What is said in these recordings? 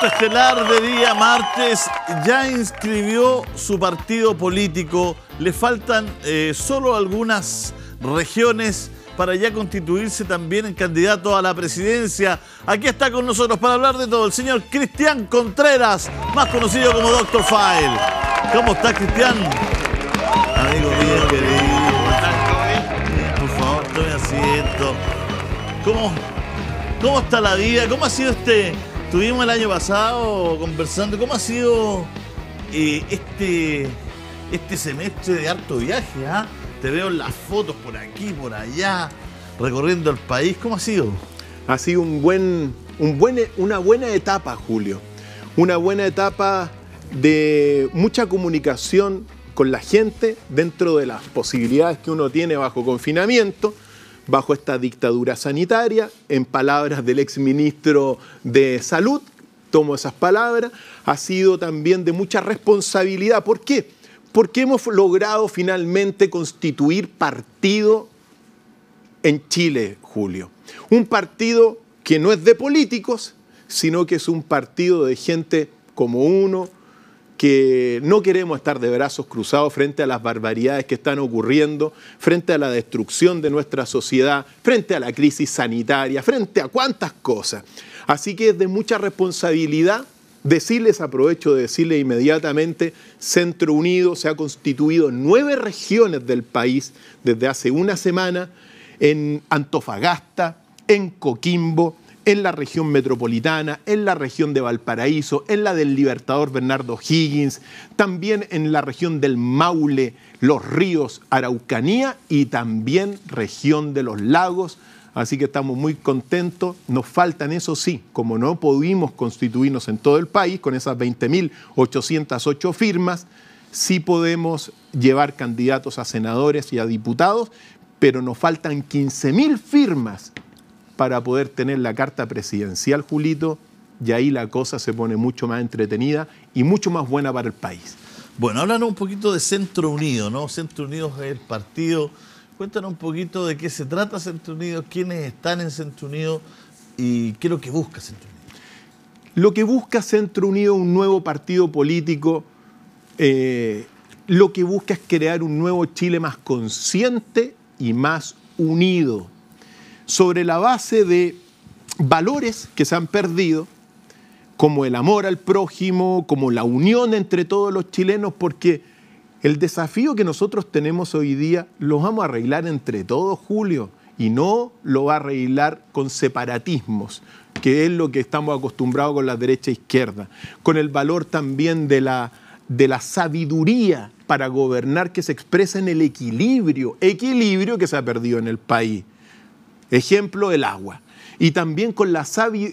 Estelar de día martes ya inscribió su partido político. Le faltan eh, solo algunas regiones para ya constituirse también en candidato a la presidencia. Aquí está con nosotros para hablar de todo el señor Cristian Contreras, más conocido como Dr. File. ¿Cómo está Cristian? Amigo mío, querido. ¿Cómo Por favor, tome asiento. ¿Cómo está la vida? ¿Cómo ha sido este, Estuvimos el año pasado conversando cómo ha sido eh, este, este, semestre de harto viaje. ¿ah? Te veo las fotos por aquí, por allá, recorriendo el país. ¿Cómo ha sido? Ha sido un una buena etapa, Julio. Una buena etapa de mucha comunicación con la gente dentro de las posibilidades que uno tiene bajo confinamiento bajo esta dictadura sanitaria, en palabras del exministro de Salud, tomo esas palabras, ha sido también de mucha responsabilidad. ¿Por qué? Porque hemos logrado finalmente constituir partido en Chile, Julio. Un partido que no es de políticos, sino que es un partido de gente como uno, que no queremos estar de brazos cruzados frente a las barbaridades que están ocurriendo, frente a la destrucción de nuestra sociedad, frente a la crisis sanitaria, frente a cuantas cosas. Así que es de mucha responsabilidad decirles, aprovecho de decirles inmediatamente, Centro Unido se ha constituido en nueve regiones del país desde hace una semana, en Antofagasta, en Coquimbo, en la región metropolitana, en la región de Valparaíso, en la del Libertador Bernardo Higgins, también en la región del Maule, los ríos Araucanía y también región de los lagos. Así que estamos muy contentos. Nos faltan, eso sí, como no pudimos constituirnos en todo el país con esas 20.808 firmas, sí podemos llevar candidatos a senadores y a diputados, pero nos faltan 15.000 firmas para poder tener la carta presidencial, Julito, y ahí la cosa se pone mucho más entretenida y mucho más buena para el país. Bueno, háblanos un poquito de Centro Unido, ¿no? Centro Unido es el partido. Cuéntanos un poquito de qué se trata Centro Unido, quiénes están en Centro Unido y qué es lo que busca Centro Unido. Lo que busca Centro Unido es un nuevo partido político. Eh, lo que busca es crear un nuevo Chile más consciente y más unido sobre la base de valores que se han perdido, como el amor al prójimo, como la unión entre todos los chilenos, porque el desafío que nosotros tenemos hoy día lo vamos a arreglar entre todos, Julio, y no lo va a arreglar con separatismos, que es lo que estamos acostumbrados con la derecha e izquierda, con el valor también de la, de la sabiduría para gobernar que se expresa en el equilibrio, equilibrio que se ha perdido en el país. Ejemplo, el agua. Y también con la,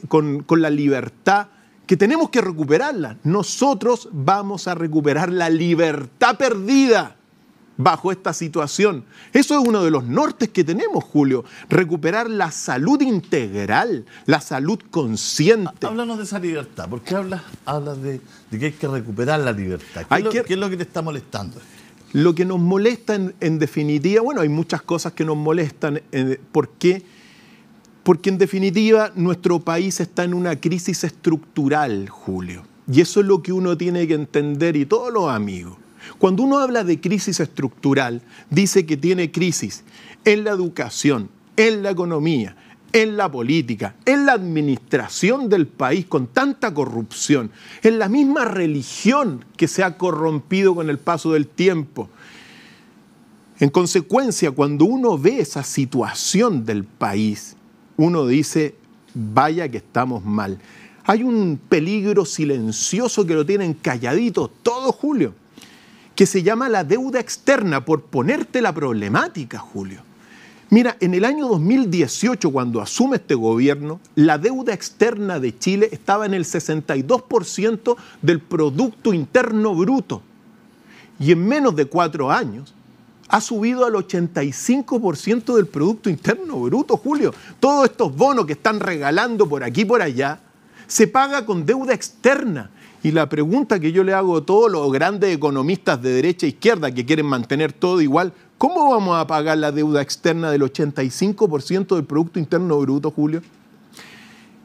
con, la libertad que tenemos que recuperarla. Nosotros vamos a recuperar la libertad perdida bajo esta situación. Eso es uno de los nortes que tenemos, Julio. Recuperar la salud integral, la salud consciente. Háblanos de esa libertad. ¿Por qué hablas, hablas de, que hay que recuperar la libertad? ¿Qué, es lo, que... ¿Qué, es lo, que... te está molestando? Lo que nos molesta en, definitiva, bueno, hay muchas cosas que nos molestan. Eh, ¿Por qué? Porque en definitiva nuestro país está en una crisis estructural, Julio. Y eso es lo que uno tiene que entender y todos los amigos. Cuando uno habla de crisis estructural, dice que tiene crisis en la educación, en la economía, en la política, en la administración del país con tanta corrupción, en la misma religión que se ha corrompido con el paso del tiempo. En consecuencia, cuando uno ve esa situación del país, uno dice, vaya que estamos mal. Hay un peligro silencioso que lo tienen calladito todo Julio, que se llama la deuda externa por ponerte la problemática, Julio. Mira, en el año 2018, cuando asume este gobierno, la deuda externa de Chile estaba en el 62% del Producto Interno Bruto. Y en menos de cuatro años ha subido al 85% del Producto Interno Bruto, Julio. Todos estos bonos que están regalando por aquí y por allá se paga con deuda externa. Y la pregunta que yo le hago a todos los grandes economistas de derecha e izquierda que quieren mantener todo igual, ¿Cómo vamos a pagar la deuda externa del 85% del Producto Interno Bruto, Julio?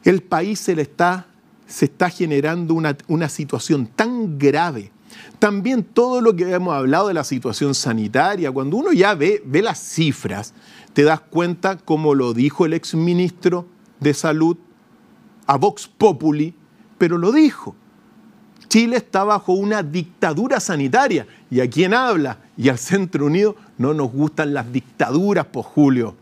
El país se le está, se está generando una, situación tan grave. También todo lo que hemos hablado de la situación sanitaria, cuando uno ya ve, ve las cifras, te das cuenta, como lo dijo el exministro de Salud a Vox Populi, pero lo dijo. Chile está bajo una dictadura sanitaria. ¿Y a quién habla? y al Centro Unido no nos gustan las dictaduras, por Julio.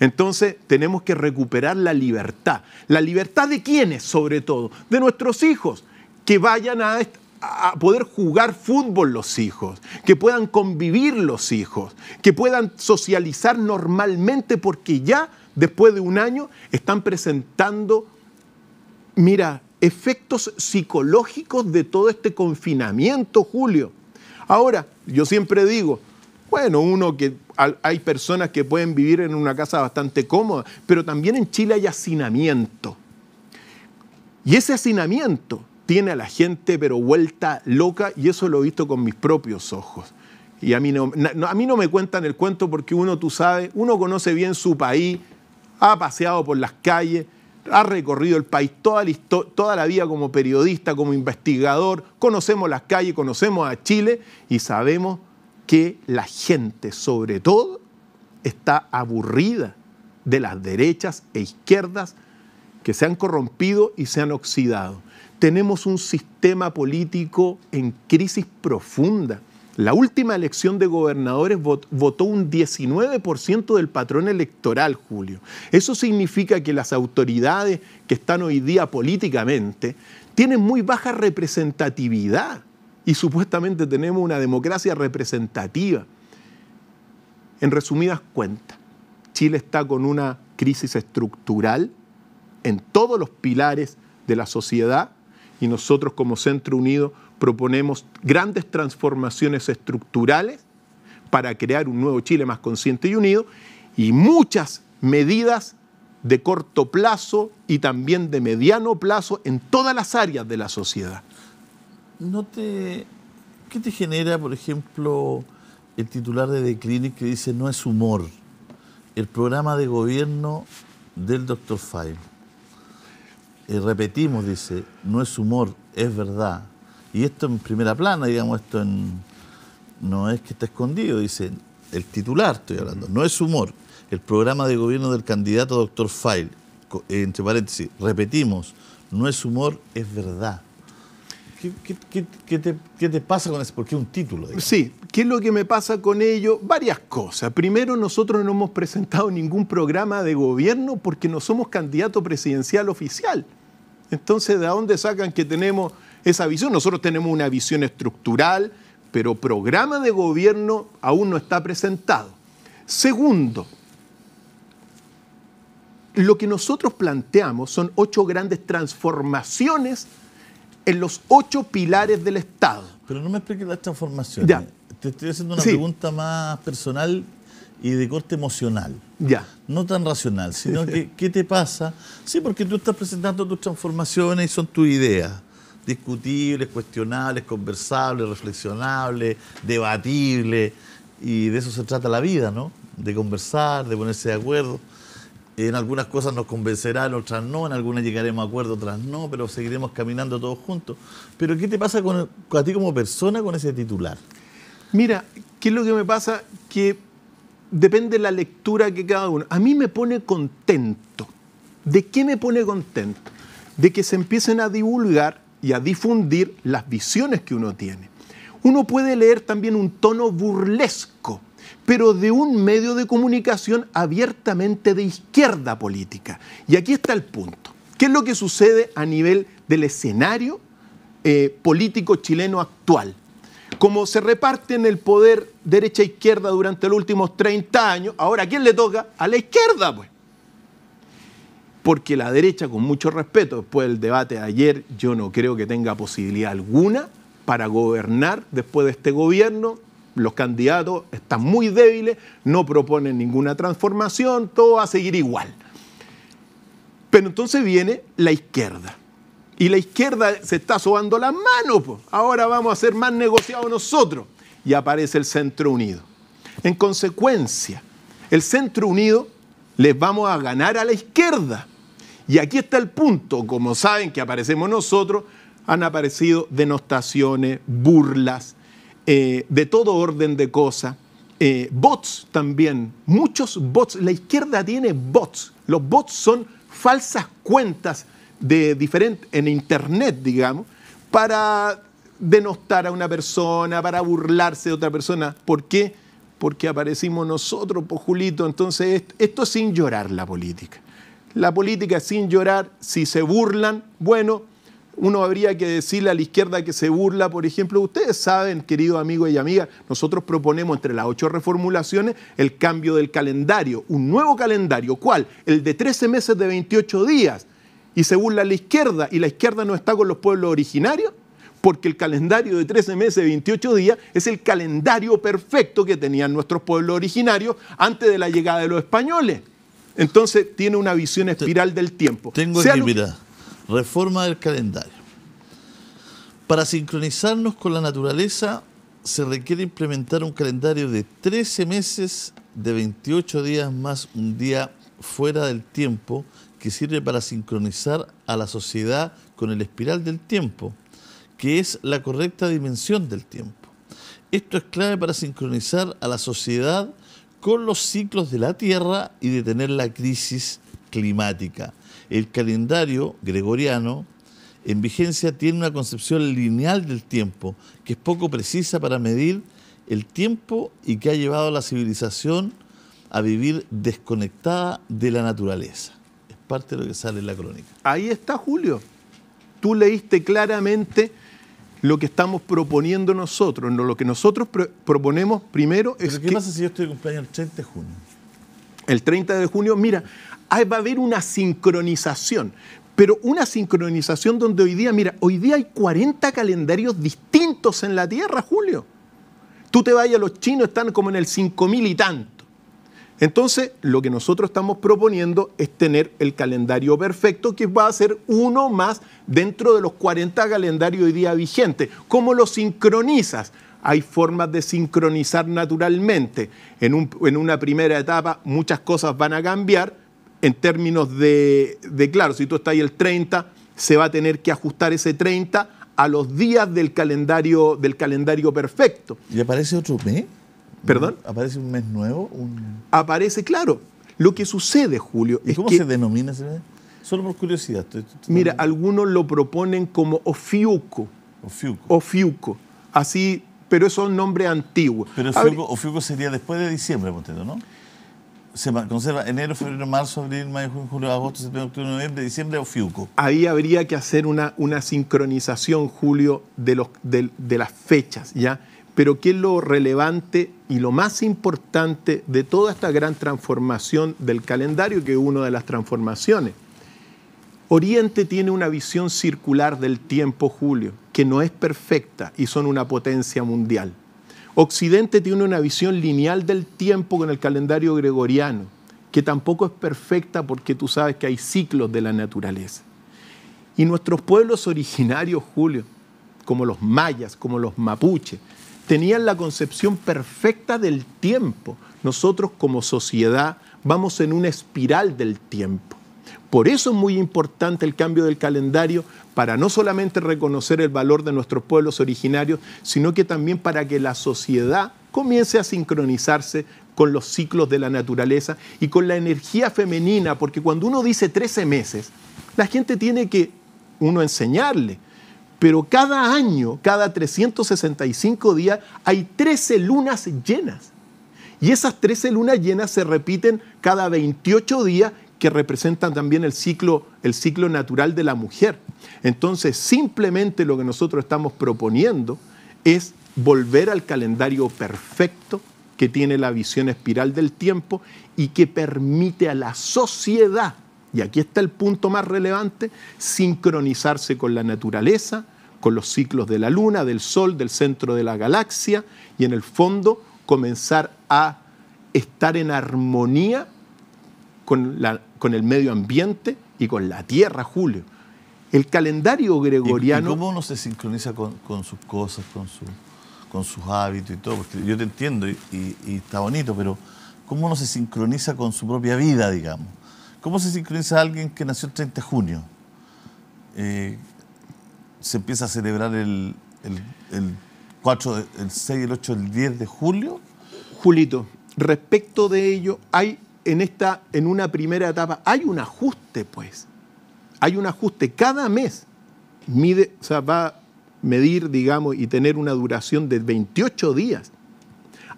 Entonces tenemos que recuperar la libertad. ¿La libertad de quiénes, sobre todo? De nuestros hijos, que vayan a, a poder jugar fútbol los hijos, que puedan convivir los hijos, que puedan socializar normalmente porque ya después de un año están presentando, mira, efectos psicológicos de todo este confinamiento, Julio. Ahora, yo siempre digo, bueno, uno que hay personas que pueden vivir en una casa bastante cómoda, pero también en Chile hay hacinamiento. Y ese hacinamiento tiene a la gente pero vuelta loca y eso lo he visto con mis propios ojos. Y a mí no, a mí no me cuentan el cuento porque uno, tú sabes, uno conoce bien su país, ha paseado por las calles, ha recorrido el país toda la, vida como periodista, como investigador, conocemos las calles, conocemos a Chile y sabemos que la gente, sobre todo, está aburrida de las derechas e izquierdas que se han corrompido y se han oxidado. Tenemos un sistema político en crisis profunda la última elección de gobernadores votó un 19% del patrón electoral, Julio. Eso significa que las autoridades que están hoy día políticamente tienen muy baja representatividad y supuestamente tenemos una democracia representativa. En resumidas cuentas, Chile está con una crisis estructural en todos los pilares de la sociedad y nosotros como Centro Unido proponemos grandes transformaciones estructurales para crear un nuevo Chile más consciente y unido y muchas medidas de corto plazo y también de mediano plazo en todas las áreas de la sociedad. ¿No te, ¿Qué te genera, por ejemplo, el titular de The Clinic que dice no es humor? El programa de gobierno del doctor File. y eh, repetimos, dice, no es humor, es verdad. Y esto en primera plana, digamos, esto en, no es que esté escondido, dice el titular, estoy hablando, no es humor. El programa de gobierno del candidato doctor File, eh, entre paréntesis, repetimos, no es humor, es verdad. ¿Qué, te, te, pasa con eso? Porque es un título. Digamos. Sí, ¿qué es lo que me pasa con ello? Varias cosas. Primero, nosotros no hemos presentado ningún programa de gobierno porque no somos candidato presidencial oficial. Entonces, ¿de dónde sacan que tenemos esa visión. Nosotros tenemos una visión estructural, pero programa de gobierno aún no está presentado. Segundo, lo que nosotros planteamos son ocho grandes transformaciones en los ocho pilares del Estado. Pero no me expliques las transformaciones. Te estoy haciendo una pregunta más personal y de corte emocional. Ya. No tan racional, sino que, ¿qué te pasa? Sí, porque tú estás presentando tus transformaciones y son tus ideas discutibles, cuestionables, conversables, reflexionables, debatibles. Y de eso se trata la vida, ¿no? De conversar, de ponerse de acuerdo. En algunas cosas nos convencerá, en otras no, en algunas llegaremos a acuerdo, otras no, pero seguiremos caminando todos juntos. Pero ¿qué te pasa con, a ti como persona con ese titular? Mira, ¿qué es lo que me pasa? Que depende de la lectura que cada uno. A mí me pone contento. ¿De qué me pone contento? De que se empiecen a divulgar y a difundir las visiones que uno tiene. Uno puede leer también un tono burlesco, pero de un medio de comunicación abiertamente de izquierda política. Y aquí está el punto. ¿Qué es lo que sucede a nivel del escenario eh, político chileno actual? Como se reparte en el poder derecha-izquierda e durante los últimos 30 años, ahora quién le toca? A la izquierda, pues porque la derecha, con mucho respeto, después del debate de ayer, yo no creo que tenga posibilidad alguna para gobernar después de este gobierno. Los candidatos están muy débiles, no proponen ninguna transformación, todo va a seguir igual. Pero entonces viene la izquierda. Y la izquierda se está sobando las mano, Pues. Ahora vamos a ser más negociados nosotros. Y aparece el Centro Unido. En consecuencia, el Centro Unido les vamos a ganar a la izquierda. Y aquí está el punto, como saben que aparecemos nosotros, han aparecido denostaciones, burlas, eh, de todo orden de cosas, eh, bots también, muchos bots, la izquierda tiene bots, los bots son falsas cuentas de diferente, en internet, digamos, para denostar a una persona, para burlarse de otra persona. ¿Por qué? porque aparecimos nosotros, por pues, Julito. Entonces, esto sin llorar la política. La política sin llorar, si se burlan, bueno, uno habría que decirle a la izquierda que se burla, por ejemplo, ustedes saben, querido amigo y amiga, nosotros proponemos entre las ocho reformulaciones el cambio del calendario, un nuevo calendario, ¿cuál? El de 13 meses de 28 días. Y se burla la izquierda, y la izquierda no está con los pueblos originarios porque el calendario de 13 meses, 28 días, es el calendario perfecto que tenían nuestros pueblos originarios antes de la llegada de los españoles. Entonces tiene una visión espiral del tiempo. Tengo aquí, mira, reforma del calendario. Para sincronizarnos con la naturaleza se requiere implementar un calendario de 13 meses, de 28 días más un día fuera del tiempo, que sirve para sincronizar a la sociedad con el espiral del tiempo que es la correcta dimensión del tiempo. Esto es clave para sincronizar a la sociedad con los ciclos de la Tierra y detener la crisis climática. El calendario gregoriano en vigencia tiene una concepción lineal del tiempo que es poco precisa para medir el tiempo y que ha llevado a la civilización a vivir desconectada de la naturaleza. Es parte de lo que sale en la crónica. Ahí está Julio. Tú leíste claramente lo que estamos proponiendo nosotros. Lo que nosotros proponemos primero ¿Pero ¿Qué pasa si yo estoy de el 30 de junio? El 30 de junio, mira, va a haber una sincronización. Pero una sincronización donde hoy día, mira, hoy día hay 40 calendarios distintos en la Tierra, Julio. Tú te vayas, los chinos están como en el 5000 y tanto entonces, lo que nosotros estamos proponiendo es tener el calendario perfecto, que va a ser uno más dentro de los 40 calendarios hoy día vigentes. ¿Cómo lo sincronizas? Hay formas de sincronizar naturalmente. En, una primera etapa muchas cosas van a cambiar en términos de, claro, si tú estás ahí el 30, se va a tener que ajustar ese 30 a los días del calendario, del calendario perfecto. ¿Le parece otro mes? ¿Perdón? ¿Aparece un mes nuevo? Un... Aparece, claro. Lo que sucede, Julio. ¿Y cómo se denomina ese mes? Solo por curiosidad. mira, algunos lo proponen como Ofiuco. Ofiuco. Ofiuco. Así, pero eso es un nombre antiguo. Pero ofiuco, sería después de diciembre, ¿no? se conserva enero, febrero, marzo, abril, mayo, junio, julio, agosto, septiembre, octubre, noviembre, diciembre Ofiuco. Ahí habría que hacer una, una sincronización, Julio, de, los, de, de, las fechas, ¿ya? pero qué es lo relevante y lo más importante de toda esta gran transformación del calendario, que es una de las transformaciones. Oriente tiene una visión circular del tiempo, Julio, que no es perfecta y son una potencia mundial. Occidente tiene una visión lineal del tiempo con el calendario gregoriano, que tampoco es perfecta porque tú sabes que hay ciclos de la naturaleza. Y nuestros pueblos originarios, Julio, como los mayas, como los mapuches, tenían la concepción perfecta del tiempo. Nosotros como sociedad vamos en una espiral del tiempo. Por eso es muy importante el cambio del calendario para no solamente reconocer el valor de nuestros pueblos originarios, sino que también para que la sociedad comience a sincronizarse con los ciclos de la naturaleza y con la energía femenina, porque cuando uno dice 13 meses, la gente tiene que, uno, enseñarle pero cada año, cada 365 días, hay 13 lunas llenas. Y esas 13 lunas llenas se repiten cada 28 días que representan también el ciclo, el ciclo natural de la mujer. Entonces, simplemente lo que nosotros estamos proponiendo es volver al calendario perfecto que tiene la visión espiral del tiempo y que permite a la sociedad y aquí está el punto más relevante, sincronizarse con la naturaleza, con los ciclos de la luna, del sol, del centro de la galaxia y en el fondo comenzar a estar en armonía con, el medio ambiente y con la Tierra, Julio. El calendario gregoriano... ¿Y, cómo uno se sincroniza con, sus cosas, con, sus hábitos y todo? Porque yo te entiendo y, y, está bonito, pero ¿cómo uno se sincroniza con su propia vida, digamos? ¿Cómo se sincroniza a alguien que nació el 30 de junio? Eh, se empieza a celebrar el, 4, el 6, el 8, el 10 de julio. Julito, respecto de ello, hay en esta, en una primera etapa, hay un ajuste, pues. Hay un ajuste. Cada mes mide, va a medir, digamos, y tener una duración de 28 días.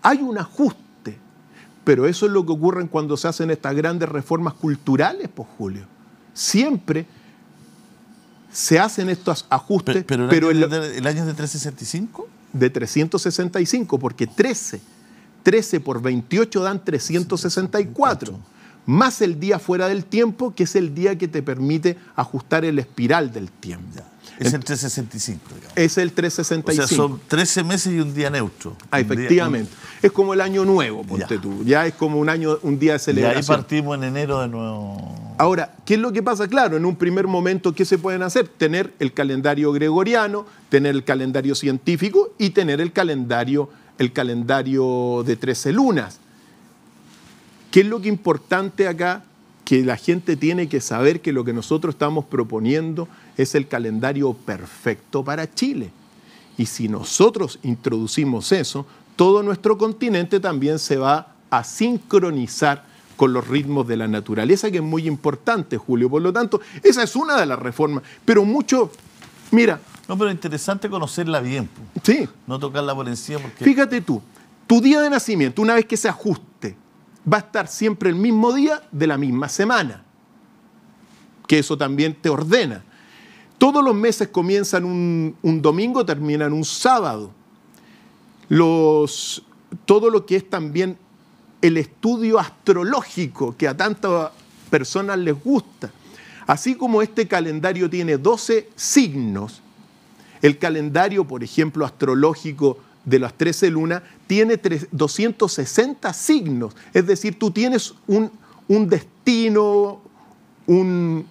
Hay un ajuste pero eso es lo que ocurre cuando se hacen estas grandes reformas culturales, pues, Julio. Siempre se hacen estos ajustes. ¿Pero, el, año, de 365? De 365, porque 13, 13 por 28 dan 364, más el día fuera del tiempo, que es el día que te permite ajustar el espiral del tiempo. Es el 365, Es el 365. O sea, son 13 meses y un día neutro. Ah, efectivamente. Es como el año nuevo, ponte tú. Ya es como un año, un día de celebración. Y ahí partimos en enero de nuevo. Ahora, ¿qué es lo que pasa? Claro, en un primer momento, ¿qué se pueden hacer? Tener el calendario gregoriano, tener el calendario científico y tener el calendario, el calendario de 13 lunas. ¿Qué es lo que importante acá? Que la gente tiene que saber que lo que nosotros estamos proponiendo es el calendario perfecto para Chile. Y si nosotros introducimos eso, todo nuestro continente también se va a sincronizar con los ritmos de la naturaleza, que es muy importante, Julio. Por lo tanto, esa es una de las reformas. Pero mucho, mira. No, pero interesante conocerla bien. Sí. No tocarla por encima porque... Fíjate tú, tu día de nacimiento, una vez que se ajuste, va a estar siempre el mismo día de la misma semana. Que eso también te ordena. Todos los meses comienzan un, domingo, terminan un sábado. todo lo que es también el estudio astrológico que a tantas personas les gusta. Así como este calendario tiene 12 signos, el calendario, por ejemplo, astrológico de las 13 lunas tiene 260 signos. Es decir, tú tienes un destino, un,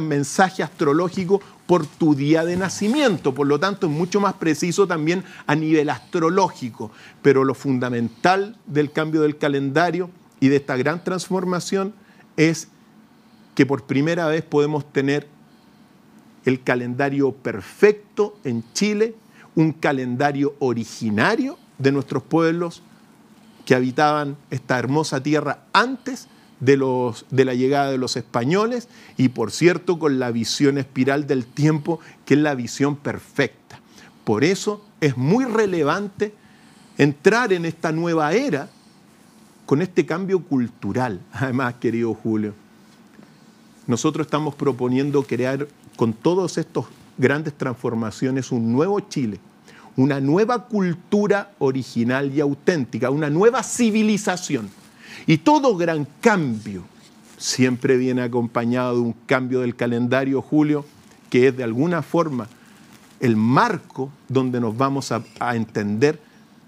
mensaje astrológico por tu día de nacimiento. Por lo tanto, es mucho más preciso también a nivel astrológico. Pero lo fundamental del cambio del calendario y de esta gran transformación es que por primera vez podemos tener el calendario perfecto en Chile, un calendario originario de nuestros pueblos que habitaban esta hermosa tierra antes de, los, de la llegada de los españoles y por cierto con la visión espiral del tiempo, que es la visión perfecta. Por eso es muy relevante entrar en esta nueva era con este cambio cultural. Además, querido Julio, nosotros estamos proponiendo crear con todas estas grandes transformaciones un nuevo Chile, una nueva cultura original y auténtica, una nueva civilización y todo gran cambio siempre viene acompañado de un cambio del calendario Julio, que es de alguna forma el marco donde nos vamos a, entender,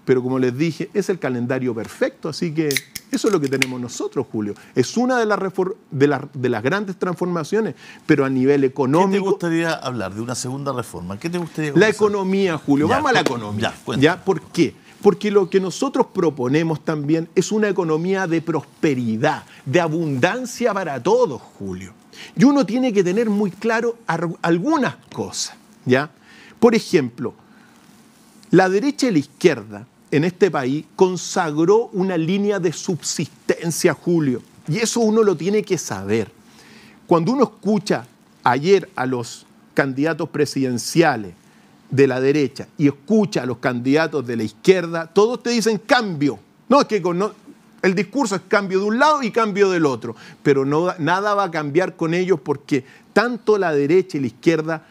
pero como les dije, es el calendario perfecto, así que eso es lo que tenemos nosotros, Julio. Es una de las, grandes transformaciones, pero a nivel económico. ¿Qué te gustaría hablar de una segunda reforma? ¿Qué te gustaría La economía, Julio. Vamos a la economía. ¿Ya? ¿Por qué? Porque lo que nosotros proponemos también es una economía de prosperidad, de abundancia para todos, Julio. Y uno tiene que tener muy claro algunas cosas, ¿ya? Por ejemplo, la derecha y la izquierda en este país consagró una línea de subsistencia, Julio. Y eso uno lo tiene que saber. Cuando uno escucha ayer a los candidatos presidenciales de la derecha y escucha a los candidatos de la izquierda, todos te dicen cambio. No, es que con, el discurso es cambio de un lado y cambio del otro, pero no, nada va a cambiar con ellos porque tanto la derecha y la izquierda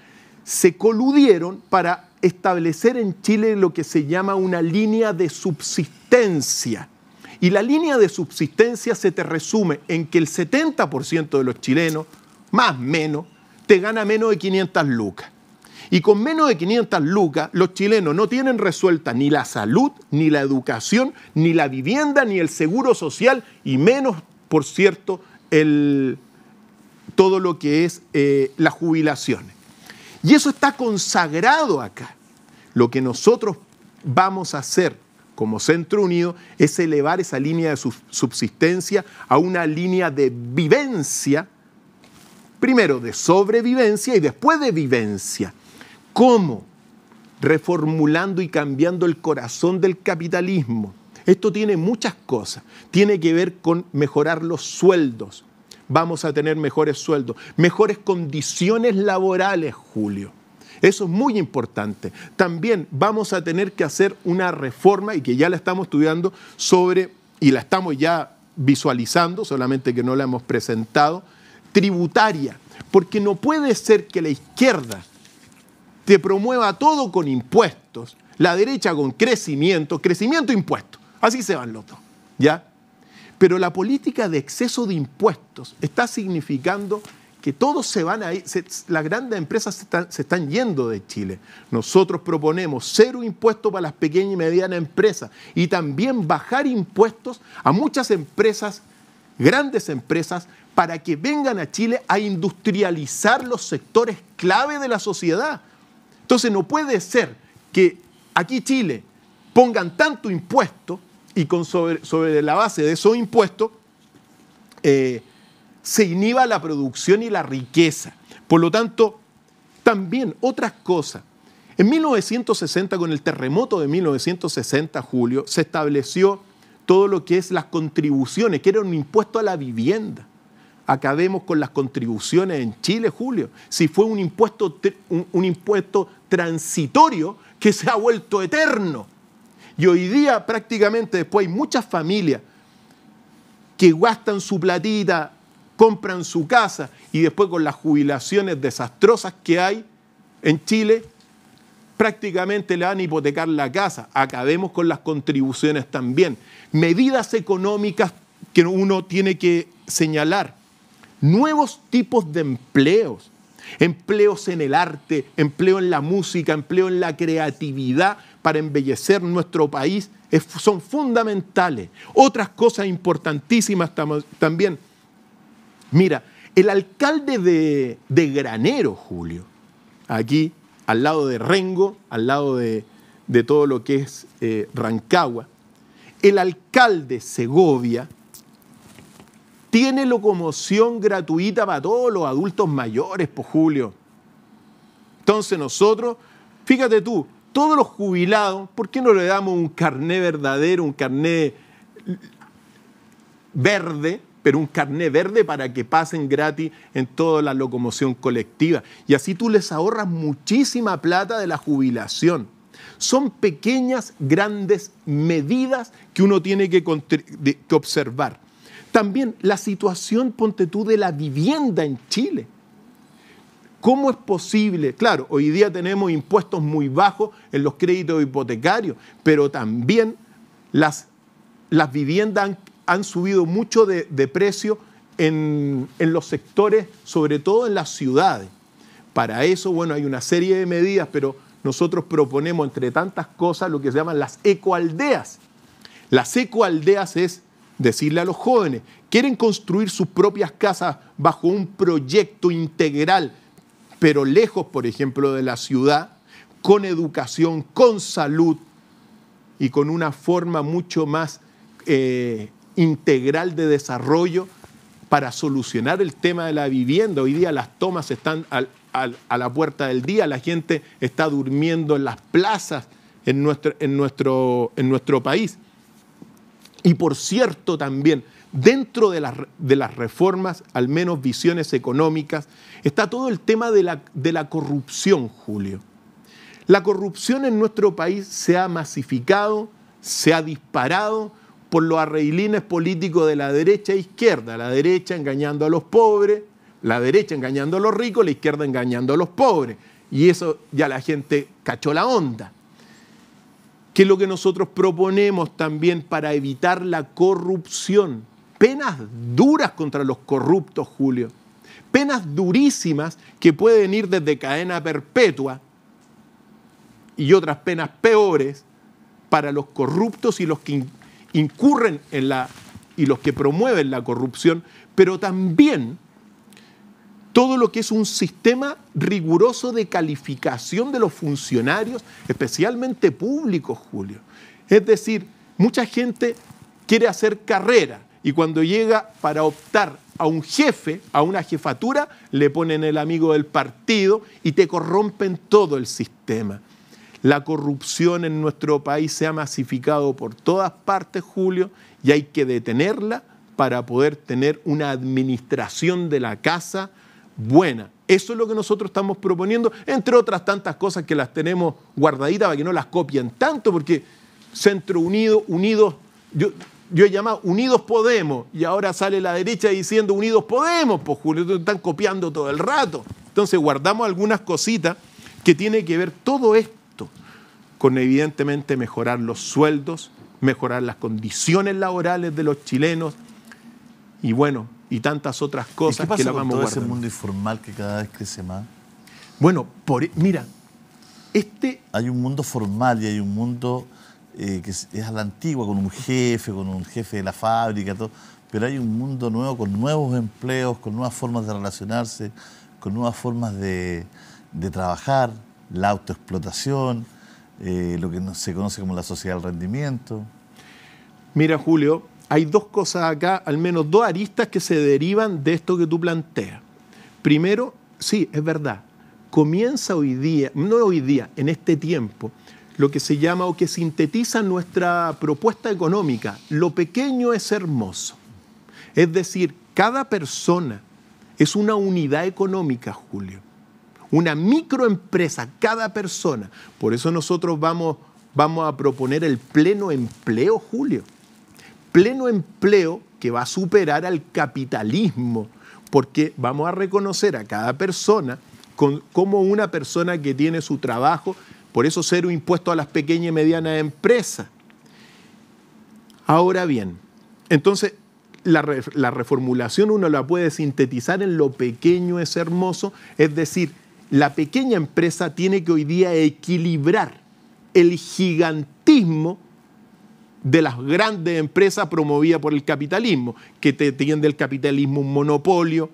se coludieron para establecer en Chile lo que se llama una línea de subsistencia. Y la línea de subsistencia se te resume en que el 70% de los chilenos, más menos, te gana menos de 500 lucas. Y con menos de 500 lucas, los chilenos no tienen resuelta ni la salud, ni la educación, ni la vivienda, ni el seguro social, y menos, por cierto, todo lo que es eh, las jubilaciones. Y eso está consagrado acá. Lo que nosotros vamos a hacer como Centro Unido es elevar esa línea de subsistencia a una línea de vivencia, primero de sobrevivencia y después de vivencia. ¿Cómo? Reformulando y cambiando el corazón del capitalismo. Esto tiene muchas cosas. Tiene que ver con mejorar los sueldos. Vamos a tener mejores sueldos, mejores condiciones laborales, Julio. Eso es muy importante. También vamos a tener que hacer una reforma, y que ya la estamos estudiando, sobre, y la estamos ya visualizando, solamente que no la hemos presentado, tributaria. Porque no puede ser que la izquierda te promueva todo con impuestos, la derecha con crecimiento, crecimiento e impuesto, Así se van los dos, ¿ya? Pero la política de exceso de impuestos está significando que todos se van a ir, las grandes empresas se están, yendo de Chile. Nosotros proponemos cero impuestos para las pequeñas y medianas empresas y también bajar impuestos a muchas empresas, grandes empresas, para que vengan a Chile a industrializar los sectores clave de la sociedad. Entonces no puede ser que aquí Chile pongan tanto impuesto y con sobre, la base de esos impuestos eh, se inhiba la producción y la riqueza. Por lo tanto, también otras cosas. En 1960, con el terremoto de 1960, Julio, se estableció todo lo que es las contribuciones, que era un impuesto a la vivienda. Acabemos con las contribuciones en Chile, Julio. Si fue un impuesto, un, impuesto transitorio que se ha vuelto eterno. Y hoy día prácticamente después hay muchas familias que gastan su platita, compran su casa y después con las jubilaciones desastrosas que hay en Chile, prácticamente le van a hipotecar la casa. Acabemos con las contribuciones también. Medidas económicas que uno tiene que señalar nuevos tipos de empleos, empleos en el arte, empleo en la música, empleo en la creatividad para embellecer nuestro país, son fundamentales. Otras cosas importantísimas también. Mira, el alcalde de, Granero, Julio, aquí al lado de Rengo, al lado de, todo lo que es eh, Rancagua, el alcalde Segovia, tiene locomoción gratuita para todos los adultos mayores, por Julio. Entonces nosotros, fíjate tú, todos los jubilados, ¿por qué no le damos un carné verdadero, un carné verde, pero un carné verde para que pasen gratis en toda la locomoción colectiva? Y así tú les ahorras muchísima plata de la jubilación. Son pequeñas, grandes medidas que uno tiene que, que observar. También la situación, ponte tú, de la vivienda en Chile. ¿Cómo es posible? Claro, hoy día tenemos impuestos muy bajos en los créditos hipotecarios, pero también las, las viviendas han, subido mucho de, precio en, en los sectores, sobre todo en las ciudades. Para eso, bueno, hay una serie de medidas, pero nosotros proponemos, entre tantas cosas, lo que se llaman las ecoaldeas. Las ecoaldeas es decirle a los jóvenes, quieren construir sus propias casas bajo un proyecto integral, pero lejos, por ejemplo, de la ciudad, con educación, con salud y con una forma mucho más eh, integral de desarrollo para solucionar el tema de la vivienda. Hoy día las tomas están a la puerta del día, la gente está durmiendo en las plazas en nuestro país. Y por cierto también, dentro de las, reformas, al menos visiones económicas, está todo el tema de la, de la corrupción, Julio. La corrupción en nuestro país se ha masificado, se ha disparado por los arreilines políticos de la derecha e izquierda, la derecha engañando a los pobres, la derecha engañando a los ricos, la izquierda engañando a los pobres. Y eso ya la gente cachó la onda que es lo que nosotros proponemos también para evitar la corrupción. Penas duras contra los corruptos, Julio. Penas durísimas que pueden ir desde cadena perpetua y otras penas peores para los corruptos y los que incurren en la y los que promueven la corrupción, pero también todo lo que es un sistema riguroso de calificación de los funcionarios, especialmente públicos, Julio. Es decir, mucha gente quiere hacer carrera y cuando llega para optar a un jefe, a una jefatura, le ponen el amigo del partido y te corrompen todo el sistema. La corrupción en nuestro país se ha masificado por todas partes, Julio, y hay que detenerla para poder tener una administración de la casa buena. Eso es lo que nosotros estamos proponiendo, entre otras tantas cosas que las tenemos guardaditas para que no las copien tanto, porque Centro Unido, Unidos, yo, yo he llamado Unidos Podemos, y ahora sale la derecha diciendo Unidos Podemos, pues Julio, están copiando todo el rato. Entonces guardamos algunas cositas que tiene que ver todo esto con evidentemente mejorar los sueldos, mejorar las condiciones laborales de los chilenos y bueno, y tantas otras cosas qué pasa que la con todo ese mundo informal que cada vez crece más? Bueno, por, e, mira, este... Hay un mundo formal y hay un mundo eh, que es, a la antigua, con un jefe, con un jefe de la fábrica, todo, pero hay un mundo nuevo con nuevos empleos, con nuevas formas de relacionarse, con nuevas formas de, trabajar, la autoexplotación, eh, lo que se conoce como la sociedad del rendimiento. Mira, Julio, hay dos cosas acá, al menos dos aristas que se derivan de esto que tú planteas. Primero, sí, es verdad, comienza hoy día, no hoy día, en este tiempo, lo que se llama o que sintetiza nuestra propuesta económica, lo pequeño es hermoso. Es decir, cada persona es una unidad económica, Julio, una microempresa, cada persona. Por eso nosotros vamos, vamos a proponer el pleno empleo, Julio pleno empleo que va a superar al capitalismo, porque vamos a reconocer a cada persona como una persona que tiene su trabajo, por eso cero impuesto a las pequeñas y medianas empresas. Ahora bien, entonces la, la reformulación uno la puede sintetizar en lo pequeño es hermoso, es decir, la pequeña empresa tiene que hoy día equilibrar el gigantismo de las grandes empresas promovidas por el capitalismo, que te tiende el capitalismo un monopolio,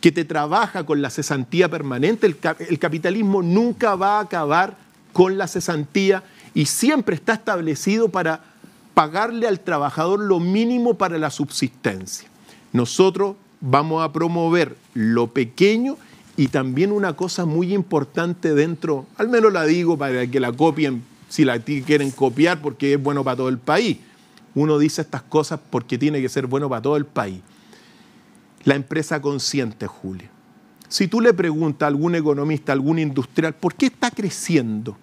que te trabaja con la cesantía permanente. el capitalismo nunca va a acabar con la cesantía y siempre está establecido para pagarle al trabajador lo mínimo para la subsistencia. Nosotros vamos a promover lo pequeño y también una cosa muy importante dentro, al menos la digo para que la copien si la quieren copiar porque es bueno para todo el país. Uno dice estas cosas porque tiene que ser bueno para todo el país. La empresa consciente, Julio. Si tú le preguntas a algún economista, a algún industrial, ¿por qué está creciendo?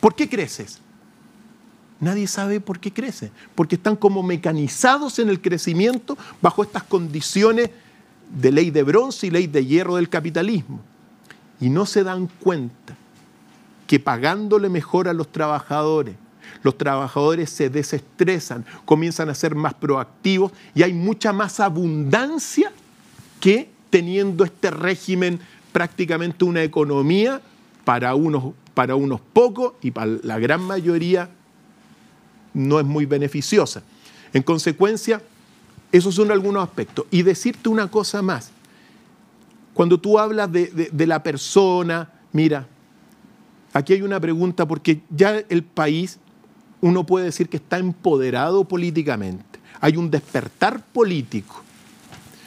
¿Por qué creces? Nadie sabe por qué crece, porque están como mecanizados en el crecimiento bajo estas condiciones de ley de bronce y ley de hierro del capitalismo. Y no se dan cuenta que pagándole mejor a los trabajadores, los trabajadores se desestresan, comienzan a ser más proactivos y hay mucha más abundancia que teniendo este régimen prácticamente una economía para unos, para unos pocos y para la gran mayoría no es muy beneficiosa. En consecuencia, esos son algunos aspectos. Y decirte una cosa más, cuando tú hablas de la persona, mira, Aquí hay una pregunta porque ya el país, uno puede decir que está empoderado políticamente, hay un despertar político.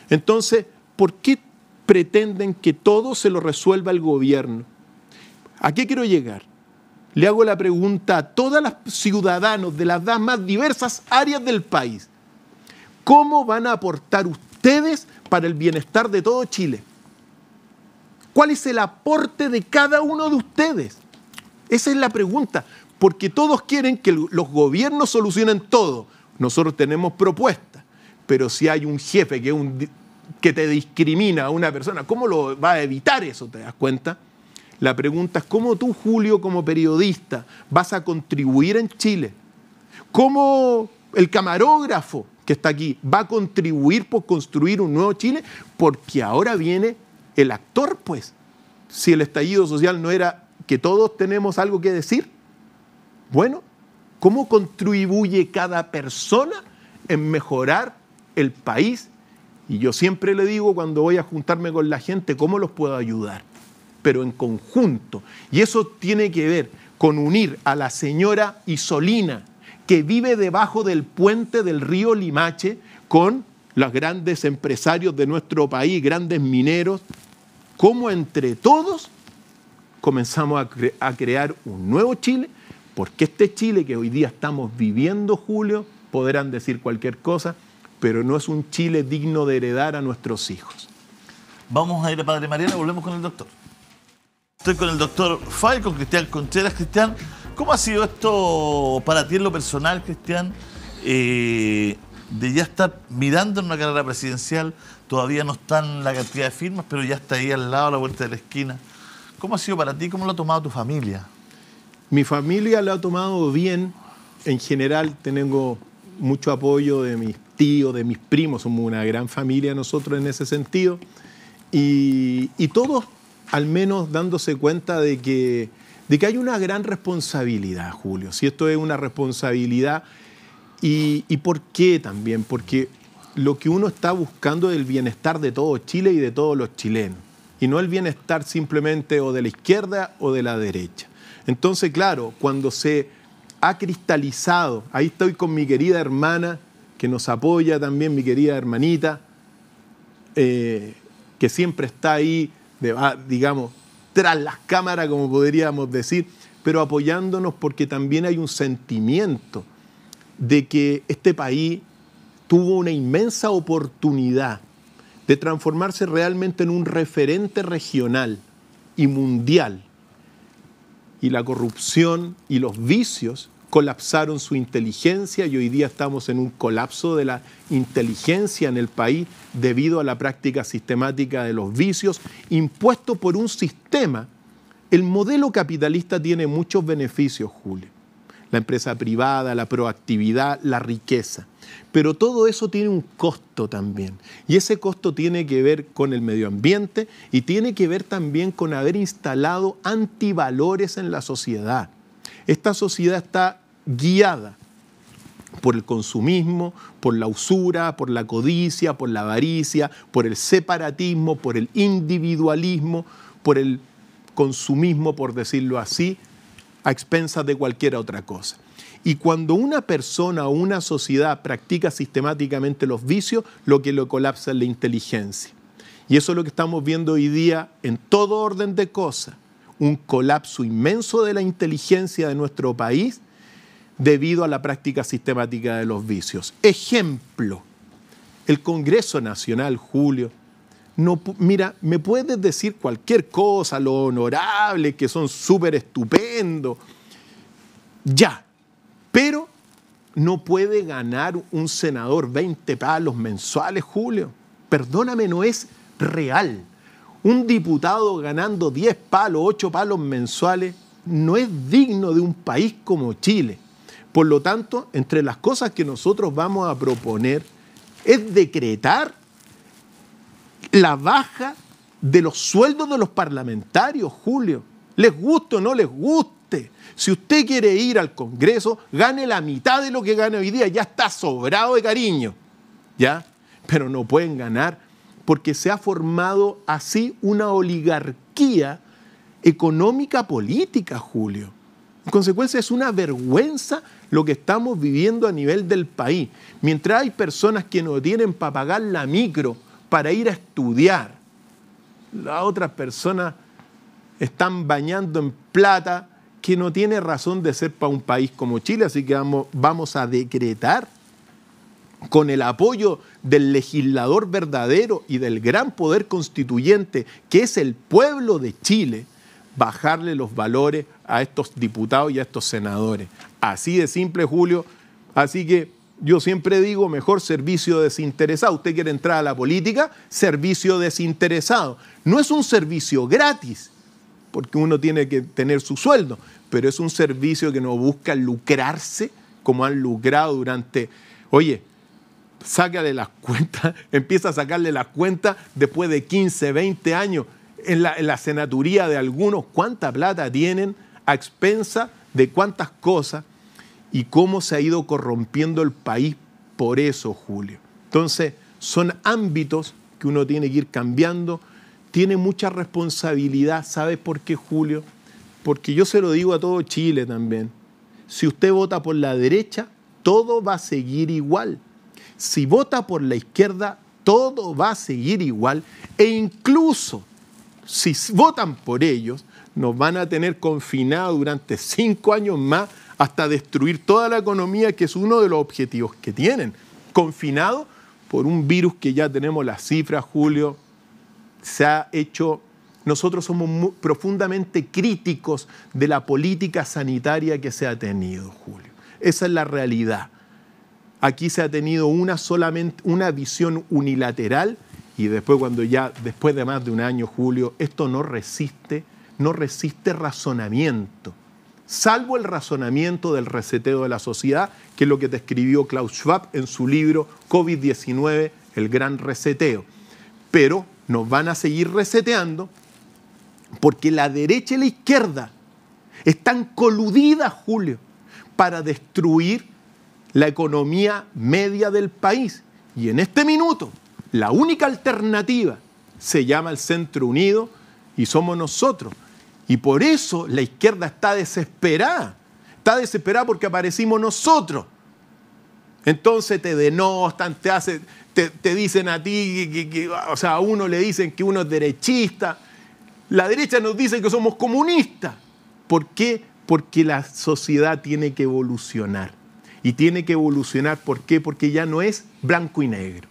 Entonces, ¿por qué pretenden que todo se lo resuelva el gobierno? ¿A qué quiero llegar? Le hago la pregunta a todos los ciudadanos de las más diversas áreas del país. ¿Cómo van a aportar ustedes para el bienestar de todo Chile? ¿Cuál es el aporte de cada uno de ustedes? Esa es la pregunta, porque todos quieren que los gobiernos solucionen todo. Nosotros tenemos propuestas, pero si hay un jefe que, te discrimina a una persona, ¿cómo lo va a evitar eso? ¿Te das cuenta? La pregunta es, ¿cómo tú, Julio, como periodista, vas a contribuir en Chile? ¿Cómo el camarógrafo que está aquí va a contribuir por construir un nuevo Chile? Porque ahora viene el actor, pues. Si el estallido social no era que todos tenemos algo que decir? Bueno, ¿cómo contribuye cada persona en mejorar el país? Y yo siempre le digo cuando voy a juntarme con la gente, ¿cómo los puedo ayudar? Pero en conjunto. Y eso tiene que ver con unir a la señora Isolina, que vive debajo del puente del río Limache, con los grandes empresarios de nuestro país, grandes mineros, cómo entre todos comenzamos a, crear un nuevo Chile, porque este Chile que hoy día estamos viviendo, Julio, podrán decir cualquier cosa, pero no es un Chile digno de heredar a nuestros hijos. Vamos a ir a Padre Mariana, volvemos con el doctor. Estoy con el doctor Fay, con Cristian Contreras. Cristian, ¿cómo ha sido esto para ti en lo personal, Cristian? Eh, de ya estar mirando en una carrera presidencial, todavía no están la cantidad de firmas, pero ya está ahí al lado, a la vuelta de la esquina. ¿Cómo ha sido para ti? ¿Cómo lo ha tomado tu familia? Mi familia lo ha tomado bien. En general tengo mucho apoyo de mis tíos, de mis primos. Somos una gran familia nosotros en ese sentido. Y, todos al menos dándose cuenta de que, de que hay una gran responsabilidad, Julio. Si esto es una responsabilidad, y, ¿y por qué también? Porque lo que uno está buscando es el bienestar de todo Chile y de todos los chilenos y no el bienestar simplemente o de la izquierda o de la derecha. Entonces, claro, cuando se ha cristalizado, ahí estoy con mi querida hermana, que nos apoya también, mi querida hermanita, eh, que siempre está ahí, ah, digamos, tras las cámaras, como podríamos decir, pero apoyándonos porque también hay un sentimiento de que este país tuvo una inmensa oportunidad de transformarse realmente en un referente regional y mundial. Y la corrupción y los vicios colapsaron su inteligencia y hoy día estamos en un colapso de la inteligencia en el país debido a la práctica sistemática de los vicios impuesto por un sistema. El modelo capitalista tiene muchos beneficios, Julio. La empresa privada, la proactividad, la riqueza. Pero todo eso tiene un costo también. Y ese costo tiene que ver con el medio ambiente y tiene que ver también con haber instalado antivalores en la sociedad. Esta sociedad está guiada por el consumismo, por la usura, por la codicia, por la avaricia, por el separatismo, por el individualismo, por el consumismo, por decirlo así, a expensas de cualquier otra cosa. Y cuando una persona o una sociedad practica sistemáticamente los vicios, lo que lo colapsa es la inteligencia. Y eso es lo que estamos viendo hoy día en todo orden de cosas, un colapso inmenso de la inteligencia de nuestro país debido a la práctica sistemática de los vicios. Ejemplo, el Congreso Nacional, Julio, no, mira, me puedes decir cualquier cosa, lo honorable, que son súper estupendo. Ya, pero no puede ganar un senador 20 palos mensuales, Julio. Perdóname, no es real. Un diputado ganando 10 palos, 8 palos mensuales, no es digno de un país como Chile. Por lo tanto, entre las cosas que nosotros vamos a proponer es decretar la baja de los sueldos de los parlamentarios, Julio. Les gusta o no les gusta? Si usted quiere ir al Congreso, gane la mitad de lo que gana hoy día. Ya está sobrado de cariño. ¿Ya? Pero no pueden ganar porque se ha formado así una oligarquía económica política, Julio. En consecuencia, es una vergüenza lo que estamos viviendo a nivel del país. Mientras hay personas que no tienen para pagar la micro, para ir a estudiar, las otras personas están bañando en plata que no tiene razón de ser para un país como Chile, así que vamos, a decretar con el apoyo del legislador verdadero y del gran poder constituyente, que es el pueblo de Chile, bajarle los valores a estos diputados y a estos senadores. Así de simple, Julio. Así que yo siempre digo, mejor servicio desinteresado. Usted quiere entrar a la política, servicio desinteresado. No es un servicio gratis, porque uno tiene que tener su sueldo, pero es un servicio que no busca lucrarse como han lucrado durante, oye, sácale las cuentas, empieza a sacarle las cuentas después de 15, 20 años en la, en de algunos, cuánta plata tienen a expensa de cuántas cosas y cómo se ha ido corrompiendo el país por eso, Julio. Entonces, son ámbitos que uno tiene que ir cambiando, tiene mucha responsabilidad. ¿Sabes por qué, Julio? Porque yo se lo digo a todo Chile también. Si usted vota por la derecha, todo va a seguir igual. Si vota por la izquierda, todo va a seguir igual. E incluso si votan por ellos, nos van a tener confinados durante cinco años más hasta destruir toda la economía, que es uno de los objetivos que tienen. Confinados por un virus que ya tenemos las cifras, Julio, se ha hecho, nosotros somos profundamente críticos de la política sanitaria que se ha tenido, Julio. Esa es la realidad. Aquí se ha tenido una solamente una visión unilateral y después cuando ya después de más de un año, Julio, esto no resiste, no resiste razonamiento salvo el razonamiento del reseteo de la sociedad, que es lo que te escribió Klaus Schwab en su libro COVID-19, el gran reseteo. Pero nos van a seguir reseteando porque la derecha y la izquierda están coludidas, Julio, para destruir la economía media del país. Y en este minuto, la única alternativa se llama el Centro Unido y somos nosotros. Y por eso la izquierda está desesperada. Está desesperada porque aparecimos nosotros. Entonces te denostan, te, hacen, te, dicen a ti, o sea, a uno le dicen que uno es derechista. La derecha nos dice que somos comunistas. ¿Por qué? Porque la sociedad tiene que evolucionar. Y tiene que evolucionar, ¿por qué? Porque ya no es blanco y negro.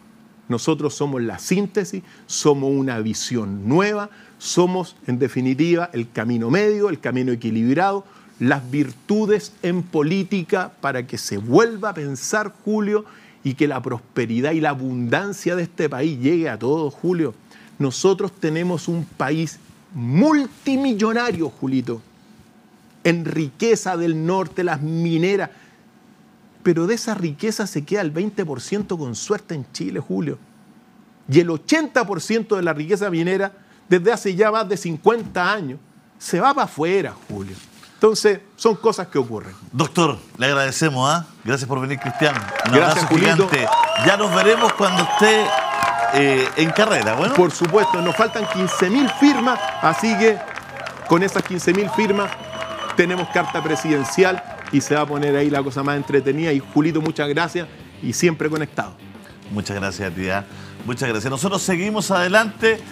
Nosotros somos la síntesis, somos una visión nueva, somos en definitiva el camino medio, el camino equilibrado, las virtudes en política para que se vuelva a pensar, Julio, y que la prosperidad y la abundancia de este país llegue a todos, Julio. Nosotros tenemos un país multimillonario, Julito, en riqueza del norte, las mineras, pero de esa riqueza se queda el 20% con suerte en Chile, Julio. Y el 80% de la riqueza minera, desde hace ya más de 50 años, se va para afuera, Julio. Entonces, son cosas que ocurren. Doctor, le agradecemos, ¿ah? Gracias por venir, Cristian. Un Gracias, abrazo Julito. Ya nos veremos cuando esté eh, en carrera, bueno. Por supuesto, nos faltan 15.000 firmas, así que con esas 15.000 firmas tenemos carta presidencial y se va a poner ahí la cosa más entretenida. Y Julito, muchas gracias y siempre conectado. Muchas gracias a ¿ah? muchas gracias. Nosotros seguimos adelante.